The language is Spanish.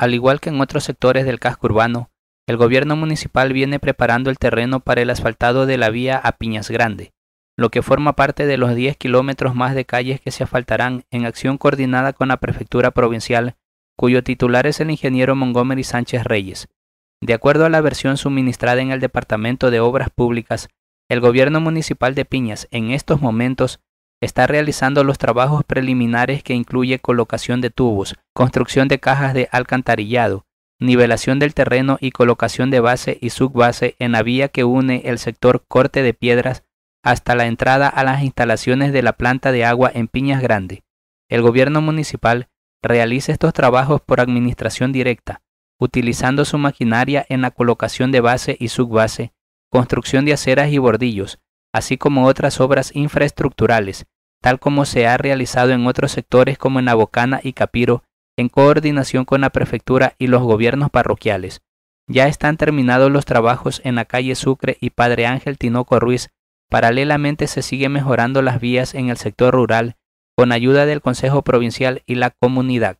Al igual que en otros sectores del casco urbano, el gobierno municipal viene preparando el terreno para el asfaltado de la vía a Piñas Grande, lo que forma parte de los 10 kilómetros más de calles que se asfaltarán en acción coordinada con la prefectura provincial, cuyo titular es el ingeniero Montgomery Sánchez Reyes. De acuerdo a la versión suministrada en el Departamento de Obras Públicas, el gobierno municipal de Piñas en estos momentos está realizando los trabajos preliminares que incluye colocación de tubos, construcción de cajas de alcantarillado, nivelación del terreno y colocación de base y subbase en la vía que une el sector corte de piedras hasta la entrada a las instalaciones de la planta de agua en Piñas Grande. El gobierno municipal realiza estos trabajos por administración directa, utilizando su maquinaria en la colocación de base y subbase, construcción de aceras y bordillos, así como otras obras infraestructurales, tal como se ha realizado en otros sectores como en Abocana y Capiro, en coordinación con la prefectura y los gobiernos parroquiales. Ya están terminados los trabajos en la calle Sucre y Padre Ángel Tinoco Ruiz. Paralelamente se sigue mejorando las vías en el sector rural con ayuda del Consejo Provincial y la comunidad.